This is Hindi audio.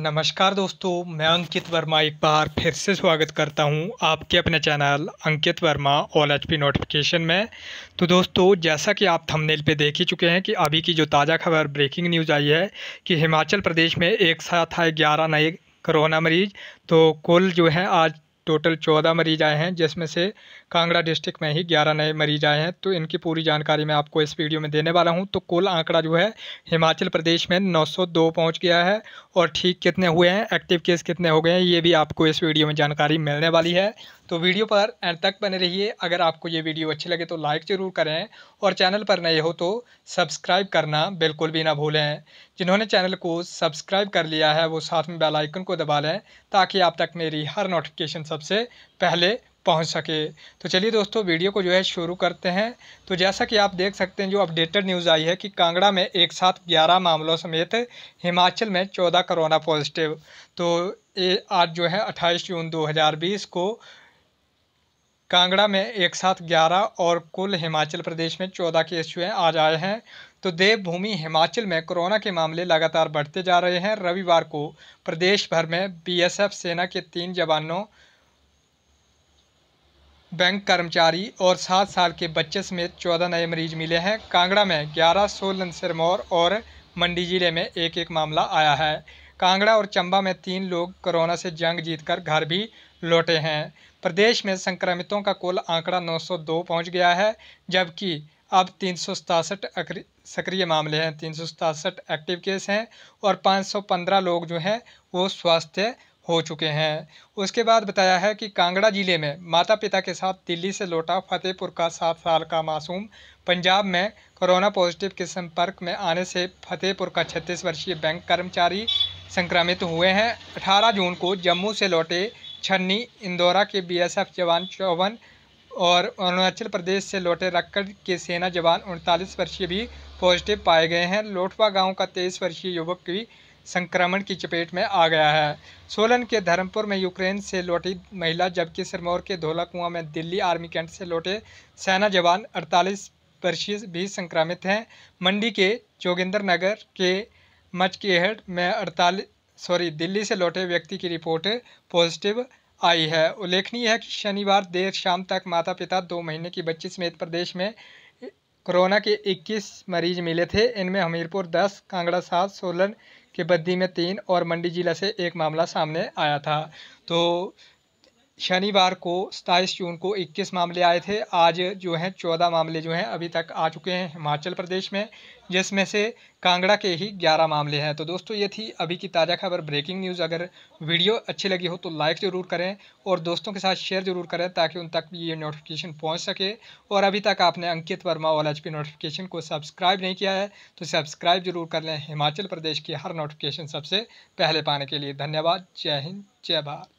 नमस्कार दोस्तों मैं अंकित वर्मा एक बार फिर से स्वागत करता हूं आपके अपने channel Ankit Verma all H P notification में तो दोस्तों जैसा कि आप थंबनेल पे देख ही चुके हैं कि अभी की जो ताज़ा खबर ब्रेकिंग न्यूज़ आई है कि हिमाचल प्रदेश में एक साथ आए ग्यारह नए कोरोना मरीज तो कुल जो है आज टोटल चौदह मरीज आए हैं जिसमें से कांगड़ा डिस्ट्रिक्ट में ही ग्यारह नए मरीज आए हैं तो इनकी पूरी जानकारी मैं आपको इस वीडियो में देने वाला हूँ तो कुल आंकड़ा जो है हिमाचल प्रदेश में नौ सौ दो पहुँच गया है और ठीक कितने हुए हैं एक्टिव केस कितने हो गए हैं ये भी आपको इस वीडियो में जानकारी मिलने वाली है तो वीडियो पर एंड तक बने रहिए अगर आपको ये वीडियो अच्छी लगे तो लाइक ज़रूर करें और चैनल पर नए हो तो सब्सक्राइब करना बिल्कुल भी ना भूलें जिन्होंने चैनल को सब्सक्राइब कर लिया है वो साथ में बेल आइकन को दबा लें ताकि आप तक मेरी हर नोटिफिकेशन सबसे पहले पहुंच सके तो चलिए दोस्तों वीडियो को जो है शुरू करते हैं तो जैसा कि आप देख सकते हैं जो अपडेटेड न्यूज़ आई है कि कांगड़ा में एक साथ ग्यारह मामलों समेत हिमाचल में चौदह कोरोना पॉजिटिव तो ये आज जो है अट्ठाईस जून 2020 को कांगड़ा में एक साथ ग्यारह और कुल हिमाचल प्रदेश में चौदह केस हुए आज आए हैं तो देवभूमि हिमाचल में कोरोना के मामले लगातार बढ़ते जा रहे हैं रविवार को प्रदेश भर में बीएसएफ सेना के तीन जवानों बैंक कर्मचारी और सात साल के बच्चे समेत चौदह नए मरीज मिले हैं कांगड़ा में ग्यारह सोलन सिरमौर और मंडी जिले में एक एक मामला आया है कांगड़ा और चंबा में तीन लोग कोरोना से जंग जीतकर घर भी लौटे हैं प्रदेश में संक्रमितों का कुल आंकड़ा 902 पहुंच गया है जबकि अब तीन सक्रिय मामले हैं तीन एक्टिव केस हैं और 515 लोग जो हैं वो स्वास्थ्य हो चुके हैं उसके बाद बताया है कि कांगड़ा जिले में माता पिता के साथ दिल्ली से लौटा फतेहपुर का सात साल का मासूम पंजाब में कोरोना पॉजिटिव के संपर्क में आने से फतेहपुर का छत्तीस वर्षीय बैंक कर्मचारी संक्रमित हुए हैं 18 जून को जम्मू से लौटे छन्नी इंदौरा के बीएसएफ जवान चौवन और अरुणाचल प्रदेश से लौटे रक्कड़ के सेना जवान उनतालीस वर्षीय भी पॉजिटिव पाए गए हैं लोटवा गांव का तेईस वर्षीय युवक भी संक्रमण की चपेट में आ गया है सोलन के धर्मपुर में यूक्रेन से लौटी महिला जबकि सिरमौर के धोला कुआं में दिल्ली आर्मी कैंट से लौटे सेना जवान अड़तालीस वर्षीय भी संक्रमित हैं मंडी के जोगिंदर नगर के मचकेहट में अड़तालीस सॉरी दिल्ली से लौटे व्यक्ति की रिपोर्ट पॉजिटिव आई है उल्लेखनीय है कि शनिवार देर शाम तक माता पिता दो महीने की बच्ची समेत प्रदेश में कोरोना के 21 मरीज मिले थे इनमें हमीरपुर 10, कांगड़ा 7, सोलन के बद्दी में तीन और मंडी जिला से एक मामला सामने आया था तो शनिवार को सताईस जून को 21 मामले आए थे आज जो है 14 मामले जो हैं अभी तक आ चुके हैं हिमाचल प्रदेश में जिसमें से कांगड़ा के ही 11 मामले हैं तो दोस्तों ये थी अभी की ताज़ा खबर ब्रेकिंग न्यूज़ अगर वीडियो अच्छी लगी हो तो लाइक ज़रूर करें और दोस्तों के साथ शेयर ज़रूर करें ताकि उन तक ये नोटिफिकेशन पहुँच सके और अभी तक आपने Ankit Verma all H notification को सब्सक्राइब नहीं किया है तो सब्सक्राइब ज़रूर कर लें हिमाचल प्रदेश की हर नोटिफिकेशन सबसे पहले पाने के लिए धन्यवाद जय हिंद जय भारत